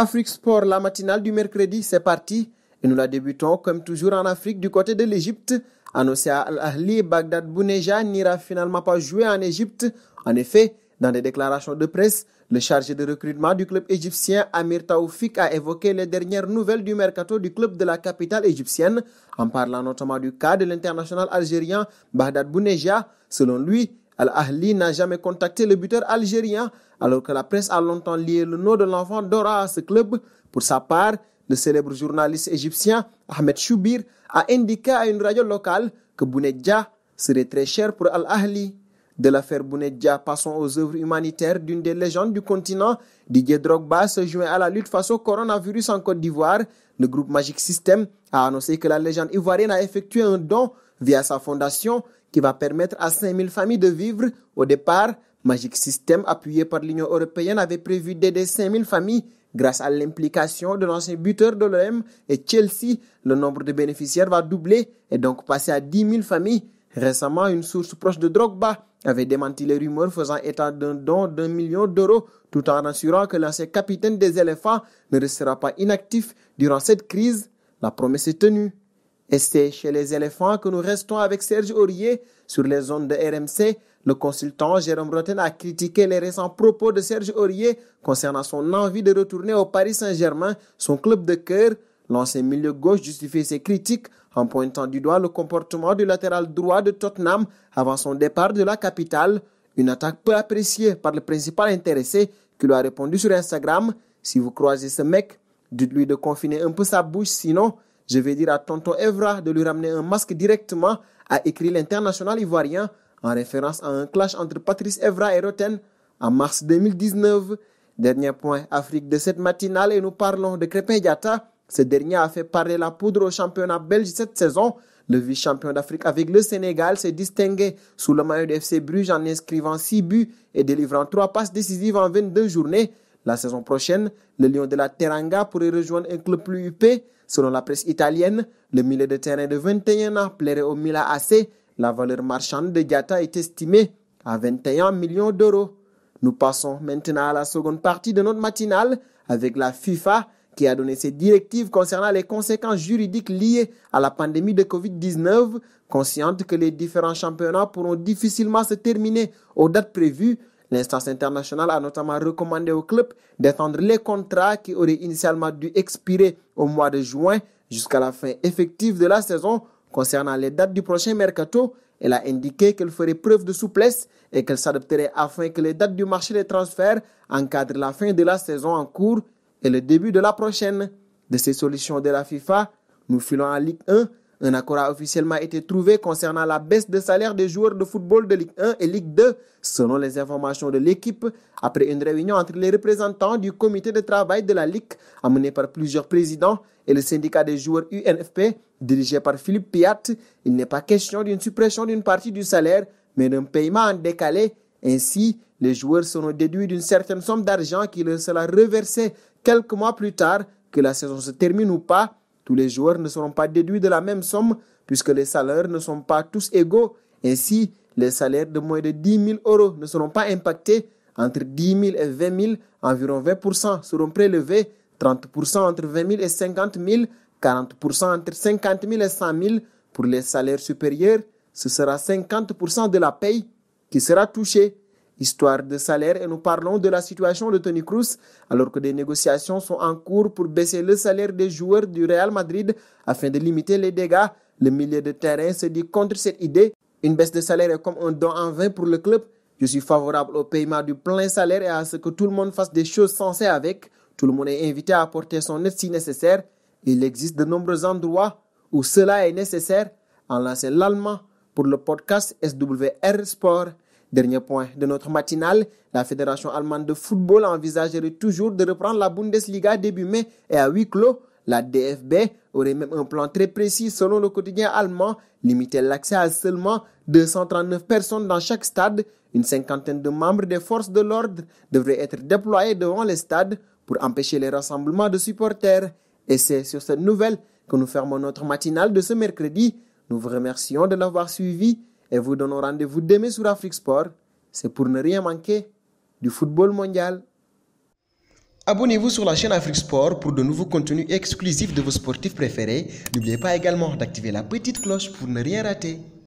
Afrique Sport, la matinale du mercredi, c'est parti. Et nous la débutons comme toujours en Afrique du côté de l'Égypte. Annoncé à Al-Ahli, Bagdad Bouneja n'ira finalement pas jouer en Égypte. En effet, dans des déclarations de presse, le chargé de recrutement du club égyptien Amir Taoufik a évoqué les dernières nouvelles du mercato du club de la capitale égyptienne en parlant notamment du cas de l'international algérien Bagdad Bouneja. Selon lui, Al-Ahli n'a jamais contacté le buteur algérien, alors que la presse a longtemps lié le nom de l'enfant Dora à ce club. Pour sa part, le célèbre journaliste égyptien Ahmed Choubir a indiqué à une radio locale que Bounedja serait très cher pour Al-Ahli. De l'affaire Bounedja, passons aux œuvres humanitaires d'une des légendes du continent. Didier Drogba se joint à la lutte face au coronavirus en Côte d'Ivoire. Le groupe Magic System a annoncé que la légende ivoirienne a effectué un don via sa fondation qui va permettre à 5000 familles de vivre. Au départ, Magic System, appuyé par l'Union européenne, avait prévu d'aider 5000 familles. Grâce à l'implication de l'ancien buteur de l'OM et Chelsea, le nombre de bénéficiaires va doubler et donc passer à 10 000 familles. Récemment, une source proche de Drogba avait démenti les rumeurs faisant état d'un don d'un million d'euros, tout en assurant que l'ancien capitaine des éléphants ne restera pas inactif durant cette crise. La promesse est tenue. Et c'est chez les éléphants que nous restons avec Serge Aurier sur les zones de RMC. Le consultant Jérôme Breton a critiqué les récents propos de Serge Aurier concernant son envie de retourner au Paris Saint-Germain, son club de cœur. L'ancien milieu gauche justifie ses critiques en pointant du doigt le comportement du latéral droit de Tottenham avant son départ de la capitale. Une attaque peu appréciée par le principal intéressé qui lui a répondu sur Instagram Si vous croisez ce mec, dites-lui de confiner un peu sa bouche, sinon je vais dire à Tonto Evra de lui ramener un masque directement, a écrit l'international ivoirien en référence à un clash entre Patrice Evra et Roten en mars 2019. Dernier point Afrique de cette matinale et nous parlons de Crépin Yata. Ce dernier a fait parler la poudre au championnat belge cette saison. Le vice-champion d'Afrique avec le Sénégal s'est distingué sous le maillot de FC Bruges en inscrivant 6 buts et délivrant 3 passes décisives en 22 journées. La saison prochaine, le Lion de la Teranga pourrait rejoindre un club plus huppé. Selon la presse italienne, le milieu de terrain de 21 ans plairait au Milan AC. La valeur marchande de Gata est estimée à 21 millions d'euros. Nous passons maintenant à la seconde partie de notre matinale avec la FIFA qui a donné ses directives concernant les conséquences juridiques liées à la pandémie de Covid-19, consciente que les différents championnats pourront difficilement se terminer aux dates prévues. L'instance internationale a notamment recommandé au club d'étendre les contrats qui auraient initialement dû expirer au mois de juin jusqu'à la fin effective de la saison. Concernant les dates du prochain mercato, elle a indiqué qu'elle ferait preuve de souplesse et qu'elle s'adapterait afin que les dates du marché des transferts encadrent la fin de la saison en cours et le début de la prochaine. De ces solutions de la FIFA, nous filons à Ligue 1 un accord a officiellement été trouvé concernant la baisse de salaire des joueurs de football de Ligue 1 et Ligue 2, selon les informations de l'équipe, après une réunion entre les représentants du comité de travail de la Ligue, amené par plusieurs présidents, et le syndicat des joueurs UNFP, dirigé par Philippe Piat. Il n'est pas question d'une suppression d'une partie du salaire, mais d'un paiement en décalé. Ainsi, les joueurs seront déduits d'une certaine somme d'argent qui leur sera reversée quelques mois plus tard, que la saison se termine ou pas, tous les joueurs ne seront pas déduits de la même somme puisque les salaires ne sont pas tous égaux. Ainsi, les salaires de moins de 10 000 euros ne seront pas impactés. Entre 10 000 et 20 000, environ 20 seront prélevés, 30 entre 20 000 et 50 000, 40 entre 50 000 et 100 000. Pour les salaires supérieurs, ce sera 50 de la paye qui sera touchée. Histoire de salaire, et nous parlons de la situation de Tony Cruz, alors que des négociations sont en cours pour baisser le salaire des joueurs du Real Madrid afin de limiter les dégâts. Le milieu de terrain se dit contre cette idée. Une baisse de salaire est comme un don en vain pour le club. Je suis favorable au paiement du plein salaire et à ce que tout le monde fasse des choses sensées avec. Tout le monde est invité à apporter son aide si nécessaire. Il existe de nombreux endroits où cela est nécessaire. En lancé l'allemand pour le podcast SWR Sport. Dernier point de notre matinale, la Fédération allemande de football envisagerait toujours de reprendre la Bundesliga début mai et à huis clos. La DFB aurait même un plan très précis selon le quotidien allemand, limiter l'accès à seulement 239 personnes dans chaque stade. Une cinquantaine de membres des forces de l'ordre devraient être déployés devant les stades pour empêcher les rassemblements de supporters. Et c'est sur cette nouvelle que nous fermons notre matinale de ce mercredi. Nous vous remercions de l'avoir suivi et vous donne rendez-vous demain sur Afrique Sport. C'est pour ne rien manquer du football mondial. Abonnez-vous sur la chaîne Afrique Sport pour de nouveaux contenus exclusifs de vos sportifs préférés. N'oubliez pas également d'activer la petite cloche pour ne rien rater.